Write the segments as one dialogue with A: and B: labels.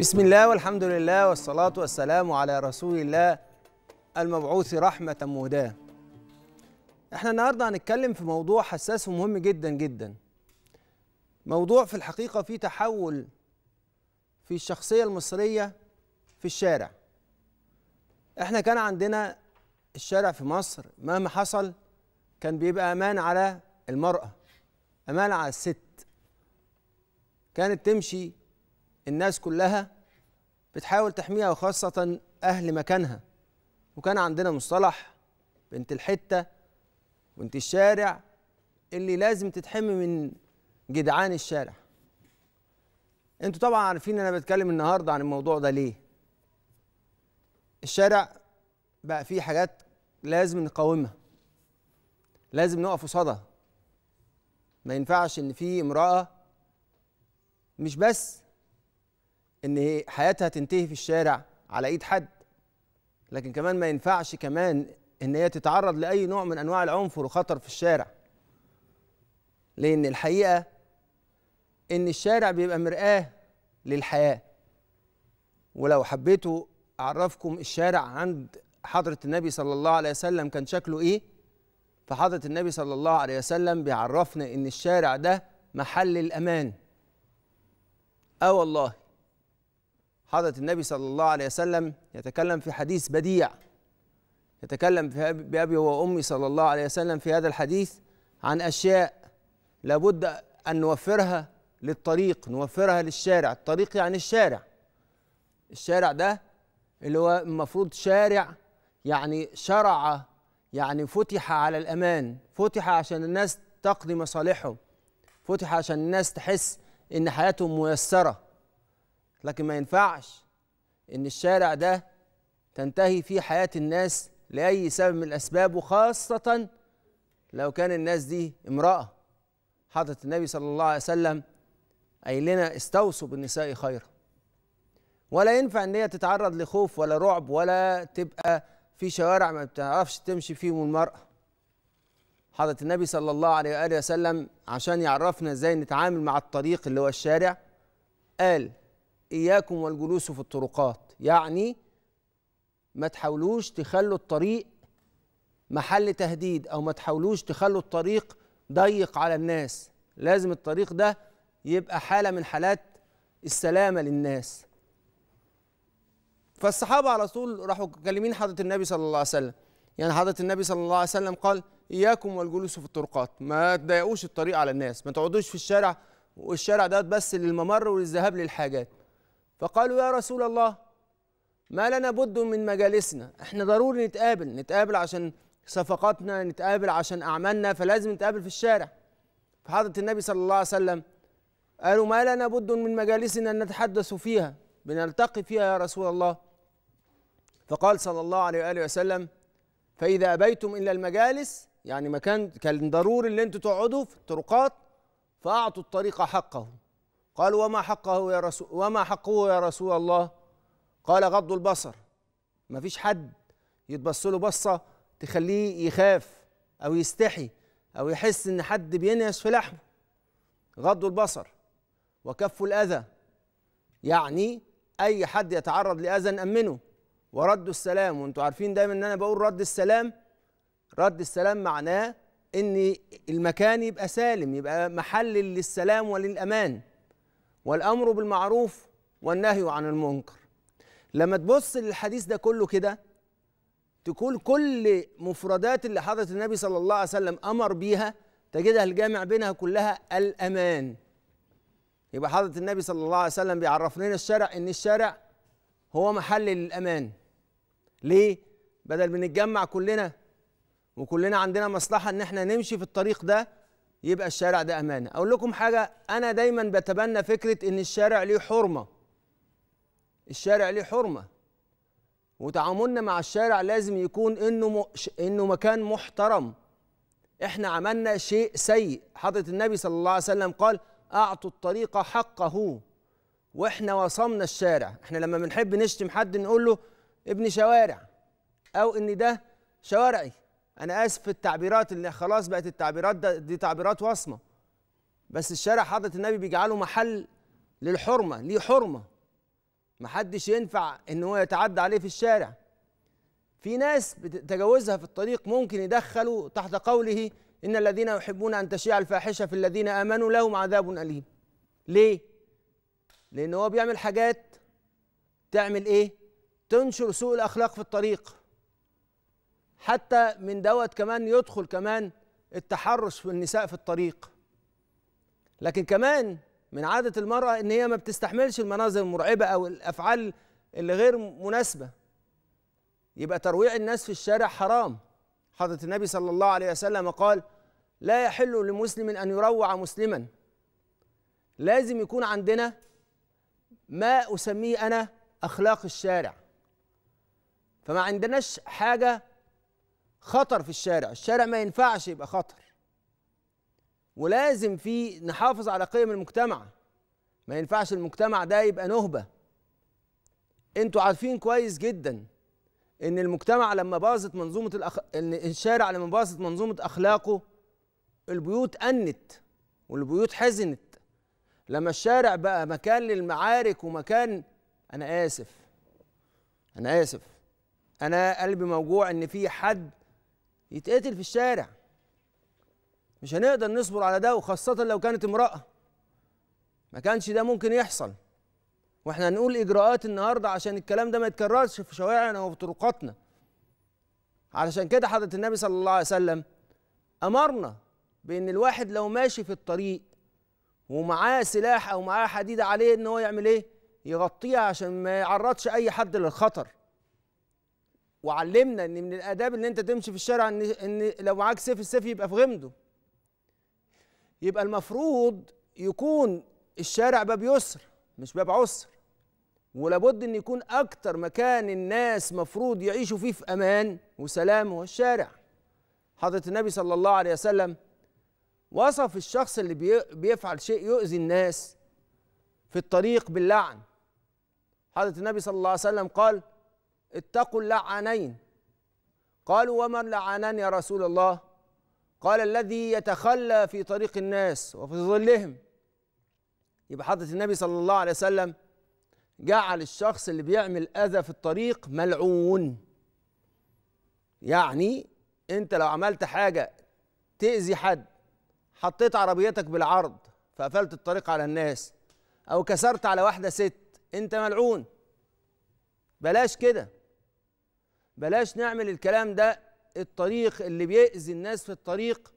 A: بسم الله والحمد لله والصلاة والسلام على رسول الله المبعوث رحمة مهداة احنا النهاردة هنتكلم في موضوع حساس ومهم جدا جدا موضوع في الحقيقة فيه تحول في الشخصية المصرية في الشارع احنا كان عندنا الشارع في مصر مهما حصل كان بيبقى امان على المرأة امان على الست كانت تمشي الناس كلها بتحاول تحميها وخاصة أهل مكانها وكان عندنا مصطلح بنت الحتة بنت الشارع اللي لازم تتحمي من جدعان الشارع انتوا طبعا عارفين انا بتكلم النهارده عن الموضوع ده ليه الشارع بقى فيه حاجات لازم نقاومها لازم نقف قصادها ما ينفعش ان في امراه مش بس ان هي حياتها تنتهي في الشارع على ايد حد لكن كمان ما ينفعش كمان ان هي تتعرض لاي نوع من انواع العنف والخطر في الشارع لان الحقيقه ان الشارع بيبقى مرآه للحياه ولو حبيتوا اعرفكم الشارع عند حضره النبي صلى الله عليه وسلم كان شكله ايه فحضره النبي صلى الله عليه وسلم بيعرفنا ان الشارع ده محل الامان اه والله حضرة النبي صلى الله عليه وسلم يتكلم في حديث بديع يتكلم بأبي وأمي صلى الله عليه وسلم في هذا الحديث عن أشياء لابد أن نوفرها للطريق نوفرها للشارع الطريق يعني الشارع الشارع ده اللي هو المفروض شارع يعني شرع يعني فتح على الأمان فتح عشان الناس تقضي مصالحهم فتح عشان الناس تحس إن حياتهم ميسرة لكن ما ينفعش ان الشارع ده تنتهي فيه حياه الناس لاي سبب من الاسباب وخاصه لو كان الناس دي امراه حضره النبي صلى الله عليه وسلم قايل لنا استوصوا بالنساء خيرا ولا ينفع ان هي تتعرض لخوف ولا رعب ولا تبقى في شوارع ما بتعرفش تمشي فيهم المراه حضره النبي صلى الله عليه واله وسلم عشان يعرفنا ازاي نتعامل مع الطريق اللي هو الشارع قال إياكم والجلوس في الطرقات يعني ما تحاولوش تخلوا الطريق محل تهديد أو ما تحاولوش تخلوا الطريق ضيق على الناس لازم الطريق ده يبقى حالة من حالات السلامة للناس فالصحابة على طول راحوا كلمين حضرة النبي صلى الله عليه وسلم يعني حضرة النبي صلى الله عليه وسلم قال إياكم والجلوس في الطرقات ما تضيقوش الطريق على الناس ما تقعدوش في الشارع والشارع ده بس للممر وللذهاب للحاجات فقالوا يا رسول الله ما لنا بد من مجالسنا احنا ضروري نتقابل نتقابل عشان صفقاتنا نتقابل عشان أعمالنا فلازم نتقابل في الشارع فحضرة النبي صلى الله عليه وسلم قالوا ما لنا بد من مجالسنا نتحدث فيها بنلتقي فيها يا رسول الله فقال صلى الله عليه وآله وسلم فإذا أبيتم إلا المجالس يعني مكان كان ضروري اللي انتوا تقعدوا في الطرقات فأعطوا الطريق حقه قالوا وما حقه يا رسول وما حقه يا رسول الله قال غض البصر ما فيش حد يتبص له بصه تخليه يخاف او يستحي او يحس ان حد بينهش في لحمه غض البصر وكف الاذى يعني اي حد يتعرض لاذى نامنه ورد السلام وانتوا عارفين دايما ان انا بقول رد السلام رد السلام معناه ان المكان يبقى سالم يبقى محل للسلام وللامان والامر بالمعروف والنهي عن المنكر لما تبص للحديث ده كله كده تكون كل مفردات اللي حضره النبي صلى الله عليه وسلم امر بيها تجدها الجامع بينها كلها الامان يبقى حضره النبي صلى الله عليه وسلم بيعرف لنا الشارع ان الشارع هو محل للامان ليه بدل ما نتجمع كلنا وكلنا عندنا مصلحه ان احنا نمشي في الطريق ده يبقى الشارع ده امانه اقول لكم حاجه انا دايما بتبنى فكره ان الشارع ليه حرمه الشارع ليه حرمه وتعاملنا مع الشارع لازم يكون انه م... انه مكان محترم احنا عملنا شيء سيء حضره النبي صلى الله عليه وسلم قال اعطوا الطريق حقه واحنا وصمنا الشارع احنا لما بنحب نشتم حد نقول له ابن شوارع او ان ده شوارعي انا اسف في التعبيرات اللي خلاص بقت التعبيرات ده دي تعبيرات وصمه بس الشارع حضره النبي بيجعله محل للحرمه ليه حرمه محدش ينفع ان هو يتعدى عليه في الشارع في ناس بتتجاوزها في الطريق ممكن يدخلوا تحت قوله ان الذين يحبون ان تشيع الفاحشه في الذين امنوا لهم عذاب اليم ليه لان هو بيعمل حاجات تعمل ايه تنشر سوء الاخلاق في الطريق حتى من دوت كمان يدخل كمان التحرش في النساء في الطريق لكن كمان من عادة المرأة إن هي ما بتستحملش المناظر المرعبة أو الأفعال اللي غير مناسبة يبقى ترويع الناس في الشارع حرام حضرة النبي صلى الله عليه وسلم قال لا يحل لمسلم أن يروع مسلما لازم يكون عندنا ما أسميه أنا أخلاق الشارع فما عندناش حاجة خطر في الشارع الشارع ما ينفعش يبقى خطر ولازم في نحافظ على قيم المجتمع ما ينفعش المجتمع ده يبقى نهبة انتوا عارفين كويس جدا ان المجتمع لما باظت منظومة الأخ... ان الشارع لما باظت منظومة اخلاقه البيوت أنت والبيوت حزنت لما الشارع بقى مكان للمعارك ومكان انا اسف انا اسف انا قلبي موجوع ان في حد يتقتل في الشارع مش هنقدر نصبر على ده وخاصة لو كانت امرأة ما كانش ده ممكن يحصل واحنا هنقول اجراءات النهارده عشان الكلام ده ما يتكررش في شوارعنا وفي طرقاتنا علشان كده حضرة النبي صلى الله عليه وسلم امرنا بان الواحد لو ماشي في الطريق ومعاه سلاح او معاه حديد عليه ان هو يعمل ايه يغطيها عشان ما يعرضش اي حد للخطر وعلمنا ان من الاداب ان انت تمشي في الشارع ان ان لو معاك سيف السيف يبقى في غمده يبقى المفروض يكون الشارع باب يسر مش باب عسر ولابد ان يكون اكتر مكان الناس مفروض يعيشوا فيه في امان وسلام هو الشارع حضرة النبي صلى الله عليه وسلم وصف الشخص اللي بيفعل شيء يؤذي الناس في الطريق باللعن حضرة النبي صلى الله عليه وسلم قال اتقوا اللعانين قالوا وما اللعانان يا رسول الله قال الذي يتخلى في طريق الناس وفي ظلهم يبقى حضرة النبي صلى الله عليه وسلم جعل الشخص اللي بيعمل أذى في الطريق ملعون يعني أنت لو عملت حاجة تأذي حد حطيت عربيتك بالعرض فقفلت الطريق على الناس أو كسرت على واحدة ست أنت ملعون بلاش كده بلاش نعمل الكلام ده الطريق اللي بيأذي الناس في الطريق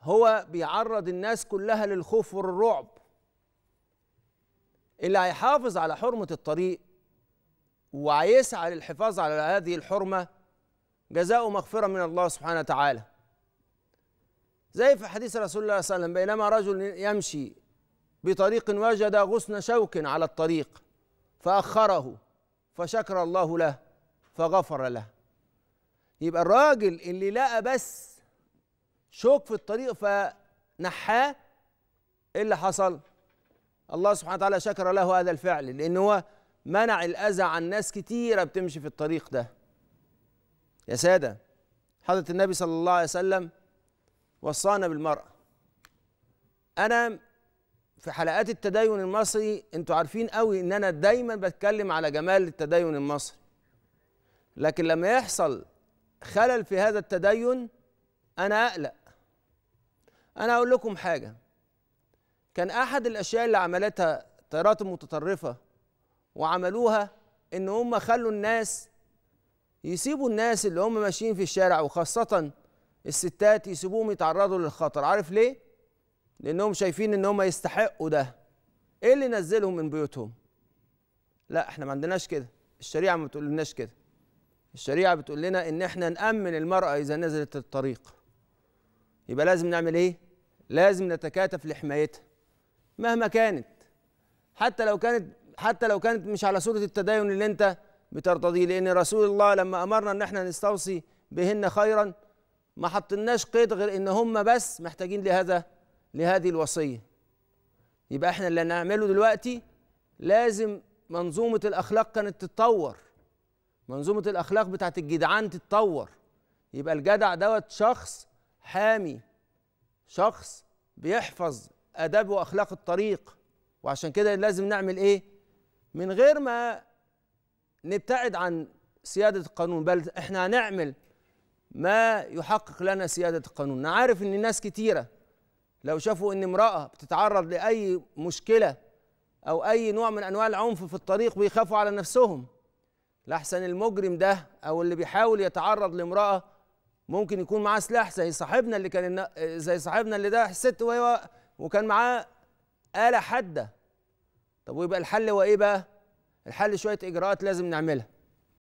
A: هو بيعرض الناس كلها للخوف والرعب اللي هيحافظ على حرمة الطريق وهيسعى للحفاظ على هذه الحرمة جزاء مغفرة من الله سبحانه وتعالى زي في حديث رسول الله صلى الله عليه وسلم بينما رجل يمشي بطريق وجد غصن شوك على الطريق فأخره فشكر الله له فغفر له يبقى الراجل اللي لقى بس شوك في الطريق فنحاه ايه اللي حصل الله سبحانه وتعالى شكر له هذا الفعل لان هو منع الاذى عن ناس كتيره بتمشي في الطريق ده يا ساده حضره النبي صلى الله عليه وسلم وصانا بالمراه انا في حلقات التدين المصري انتوا عارفين قوي ان انا دايما بتكلم على جمال التدين المصري لكن لما يحصل خلل في هذا التدين انا اقلق انا اقول لكم حاجه كان احد الاشياء اللي عملتها التيارات المتطرفه وعملوها ان هم خلوا الناس يسيبوا الناس اللي هم ماشيين في الشارع وخاصه الستات يسيبوهم يتعرضوا للخطر عارف ليه لانهم شايفين ان هم يستحقوا ده ايه اللي نزلهم من بيوتهم لا احنا ما عندناش كده الشريعه ما بتقولناش كده الشريعه بتقول لنا ان احنا نامن المراه اذا نزلت الطريق يبقى لازم نعمل ايه لازم نتكاتف لحمايتها مهما كانت حتى لو كانت حتى لو كانت مش على صوره التدين اللي انت بترتضيه لان رسول الله لما امرنا ان احنا نستوصي بهن خيرا ما حطناش قيد غير ان هم بس محتاجين لهذا لهذه الوصيه يبقى احنا اللي نعمله دلوقتي لازم منظومه الاخلاق كانت تتطور منظومه الاخلاق بتاعت الجدعان تتطور يبقى الجدع دوت شخص حامي شخص بيحفظ اداب واخلاق الطريق وعشان كده لازم نعمل ايه من غير ما نبتعد عن سياده القانون بل احنا هنعمل ما يحقق لنا سياده القانون انا عارف ان ناس كتيره لو شافوا ان امراه بتتعرض لاي مشكله او اي نوع من انواع العنف في الطريق بيخافوا على نفسهم لحسن المجرم ده او اللي بيحاول يتعرض لامراه ممكن يكون معاه سلاح زي صاحبنا اللي كان زي صاحبنا اللي ده ست وهي وكان معاه آلة حادة طب ويبقى الحل هو ايه بقى؟ الحل شوية إجراءات لازم نعملها